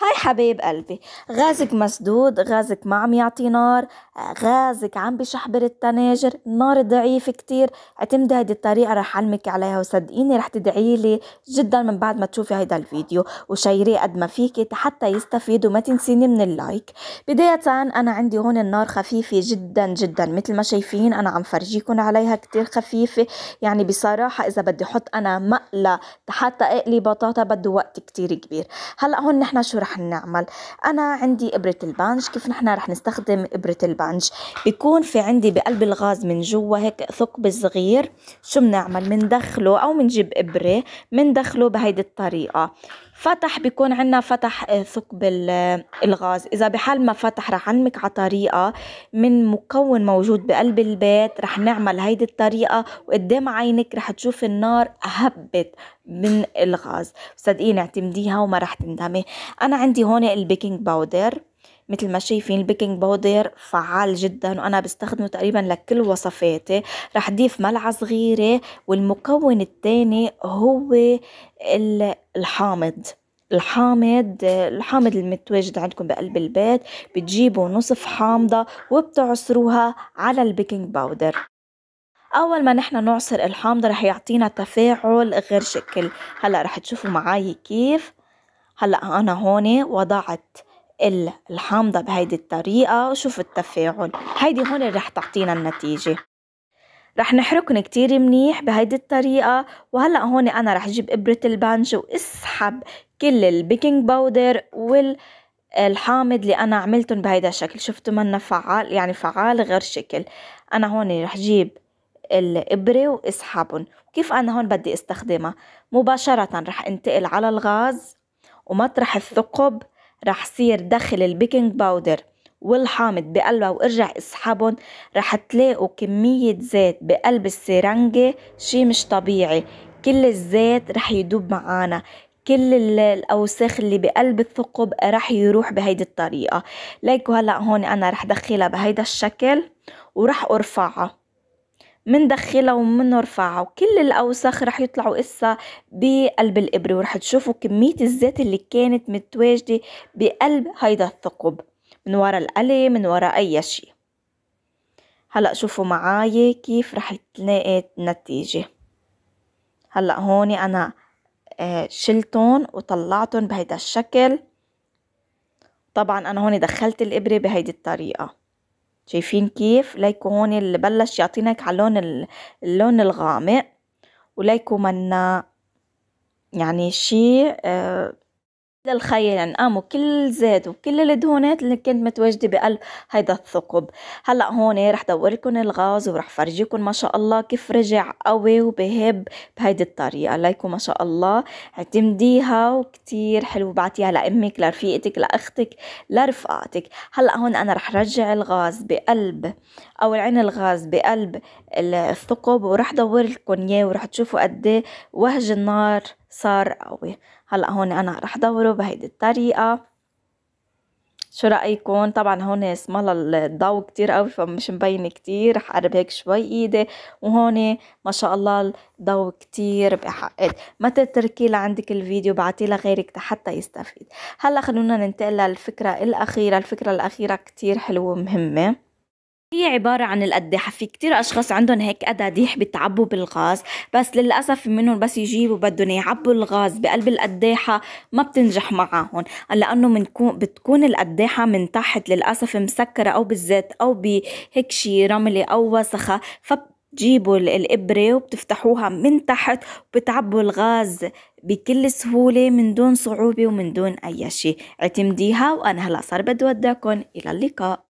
هاي حبيب قلبي غازك مسدود غازك ما عم يعطي نار غازك عم بشحبر التناجر نار ضعيف كتير اعتمدي هيدي الطريقة رح علمك عليها وصدقيني رح تدعي لي جدا من بعد ما تشوفي هيدا الفيديو وشيريه قد ما فيكي حتى يستفيدوا وما تنسيني من اللايك بداية انا عندي هون النار خفيفة جدا جدا مثل ما شايفين انا عم فرجيكم عليها كتير خفيفة يعني بصراحة اذا بدي احط انا مقلة حتى اقلي بطاطا بده وقت كتير كبير هلا هون نحن شو رح نعمل أنا عندي إبرة البانج كيف نحن رح نستخدم إبرة البانج بيكون في عندي بقلب الغاز من جوا هيك ثقب صغير شو بنعمل بندخله أو بنجيب إبرة بندخله بهيدي الطريقة فتح بيكون عندنا فتح آه، ثقب آه، الغاز اذا بحال ما فتح رح نعلمك على طريقه من مكون موجود بقلب البيت رح نعمل هيدي الطريقه وقدام عينك رح تشوف النار هبت من الغاز صدقيني اعتمديها وما رح تندمي انا عندي هون البيكنج باودر مثل ما شايفين البيكنج باودر فعال جدا وانا بستخدمه تقريبا لكل وصفاتي رح ضيف ملعقه صغيره والمكون الثاني هو الحامض الحامض الحامض المتواجد عندكم بقلب البيت بتجيبوا نصف حامضة وبتعصروها على البيكنج باودر اول ما نحن نعصر الحامض رح يعطينا تفاعل غير شكل هلا رح تشوفوا معي كيف هلا انا هون وضعت الحامضة بهيدي الطريقة وشوف التفاعل هيدي هون رح تعطينا النتيجة رح نحركن كتير منيح بهيدي الطريقة وهلأ هون أنا رح جيب إبرة البنج واسحب كل البيكنج باودر وال الحامض اللي انا عملتهم بهيدا الشكل شفتوا منا فعال يعني فعال غير شكل انا هون رح جيب الابره واسحبهم كيف انا هون بدي استخدمها مباشره رح انتقل على الغاز ومطرح الثقب رح صير دخل البيكنج باودر والحامض بقلبها وارجع اسحبهم رح تلاقوا كمية زيت بقلب السرنجة شي مش طبيعي كل الزيت رح يدوب معانا كل الاوساخ اللي بقلب الثقب رح يروح بهيدي الطريقة ليكو هلا هون انا رح دخلها بهيدا الشكل ورح ارفعها من ومنرفعها ومن وكل الاوساخ رح يطلعوا اسا بقلب الابره ورح تشوفوا كميه الزيت اللي كانت متواجده بقلب هيدا الثقب من ورا القلي من ورا اي شيء هلا شوفوا معاي كيف رح تلاقي النتيجه هلا هون انا آه، شلتهم وطلعتهم بهيدا الشكل طبعا انا هون دخلت الابره بهيدي الطريقه شايفين كيف ليكو هون اللي بلش يعطينا هيك على اللون اللون الغامق وليكو منا يعني شي آه للخيل يعني قاموا كل زيت وكل الدهونات اللي كانت متواجدة بقلب هيدا الثقب هلأ هون رح دوركن الغاز ورح فرجيكن ما شاء الله كيف رجع قوي وبهب بهيدي الطريقة ليكو ما شاء الله اعتمديها وكتير حلو بعتيها لأمك لرفيقتك لأختك لرفقاتك هلأ هون أنا رح رجع الغاز بقلب أو العين الغاز بقلب الثقب ورح دوركن اياه ورح تشوفوا قد إيه وهج النار صار قوي هلأ هون أنا رح دوره بهيدي الطريقة شو رأيكم طبعا هون اسم الله الضو كتير قوي فمش مبين كتير رح اقرب هيك شوي ايدي وهون ما شاء الله الضو كتير بحقق ما تتركي لعندك الفيديو بعتيه لغيرك حتى يستفيد هلا خلونا ننتقل للفكرة الأخيرة الفكرة الأخيرة كتير حلوة ومهمة هي عبارة عن القداحة في كتير أشخاص عندهم هيك قداديح بتعبوا بالغاز بس للأسف منهم بس يجيبوا بدهم يعبوا الغاز بقلب القداحة ما بتنجح معاهم لأنه منكون بتكون القداحة من تحت للأسف مسكرة أو بالزيت أو بهيك شي رملة أو وسخة فبتجيبوا الإبرة وبتفتحوها من تحت وبتعبوا الغاز بكل سهولة من دون صعوبة ومن دون أي شيء اعتمديها وأنا هلأ صار بدي أودعكم إلى اللقاء